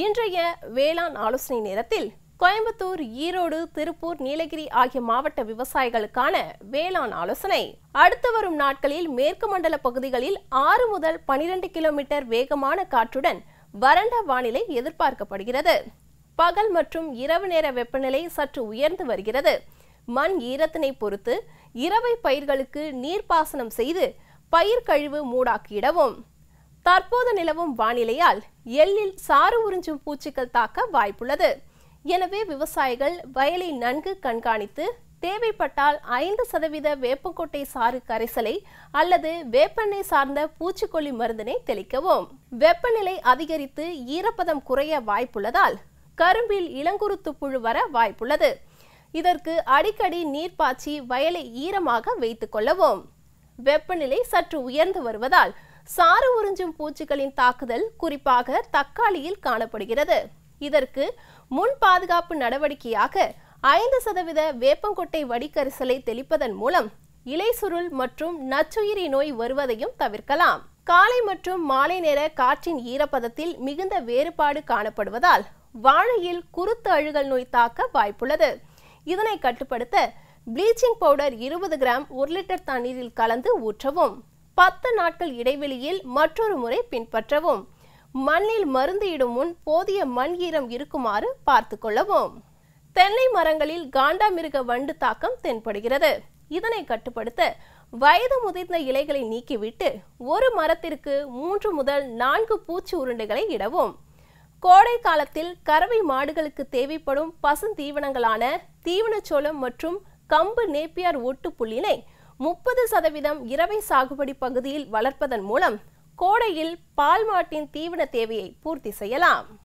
இன்றைய வேளாண் ஆலோசனை நேரத்தில் கோயம்புத்தூர் ஈரோடு திருப்பூர் நீலகிரி ஆகிய மாவட்ட விவசாயிகளுக்கான வேளாண் ஆலோசனை அடுத்து வரும் நாட்களில் மேற்கு மண்டல பகுதிகளில் ஆறு முதல் பனிரெண்டு கிலோமீட்டர் வேகமான காற்றுடன் வறண்ட வானிலை எதிர்பார்க்கப்படுகிறது பகல் மற்றும் இரவு நேர வெப்பநிலை சற்று உயர்ந்து வருகிறது மண் ஈரத்தினை பொறுத்து இரவை பயிர்களுக்கு நீர்ப்பாசனம் செய்து பயிர் கழிவு மூடாக்கிடவும் தற்போது நிலவும் வானிலையால் எள்ளில் சாறு உறிஞ்சும் பூச்சிகள் தாக்க வாய்ப்புள்ளது எனவே விவசாயிகள் வயலை நன்கு கண்காணித்து தேவைப்பட்டால் ஐந்து சதவீத வேப்பங்கொட்டை சாறு கரைசலை அல்லது வேப்பெண்ணெய் சார்ந்த பூச்சிக்கொல்லி மருந்தினை தெளிக்கவும் வெப்பநிலை அதிகரித்து ஈரப்பதம் குறைய வாய்ப்புள்ளதால் கரும்பில் இளங்குருத்து புழு வர வாய்ப்புள்ளது இதற்கு அடிக்கடி நீர் பாய்ச்சி வயலை ஈரமாக வைத்துக் கொள்ளவும் வெப்பநிலை சற்று உயர்ந்து வருவதால் சாறு உறிஞ்சும் பூச்சிகளின் தாக்குதல் குறிப்பாக தக்காளியில் காணப்படுகிறது இதற்கு முன் பாதுகாப்பு நடவடிக்கையாக ஐந்து சதவீத வேப்பங்கொட்டை வடிகரிசலை தெளிப்பதன் மூலம் இலை சுருள் மற்றும் நச்சுயிரி நோய் வருவதையும் தவிர்க்கலாம் காலை மற்றும் மாலை நேர காற்றின் ஈரப்பதத்தில் மிகுந்த வேறுபாடு காணப்படுவதால் வாழையில் குருத்து அழுகல் நோய் தாக்க வாய்ப்புள்ளது இதனை கட்டுப்படுத்த ப்ளீச்சிங் பவுடர் இருபது கிராம் ஒரு லிட்டர் தண்ணீரில் கலந்து ஊற்றவும் பத்து நாட்கள் இடைவெளியில் மற்றொரு முறை பின்பற்றவும் மண்ணில் மருந்து இடும் முன் போதிய மண் ஈரம் இருக்குமாறு பார்த்து கொள்ளவும் தென்னை மரங்களில் காண்டாமிருக வண்டு தாக்கம் தென்படுகிறது இதனை கட்டுப்படுத்த வயது முதிர்ந்த இலைகளை நீக்கிவிட்டு ஒரு மரத்திற்கு மூன்று முதல் நான்கு பூச்சி உருண்டைகளை இடவும் கோடை காலத்தில் கறவை மாடுகளுக்கு தேவைப்படும் பசுந்தீவனங்களான தீவனச்சோளம் மற்றும் கம்பு நேப்பியார் ஒட்டு புள்ளினை முப்பது சதவீதம் இரவை சாகுபடி பகுதியில் வளர்ப்பதன் மூலம் கோடையில் பால் மாட்டின் தீவன தேவையை பூர்த்தி செய்யலாம்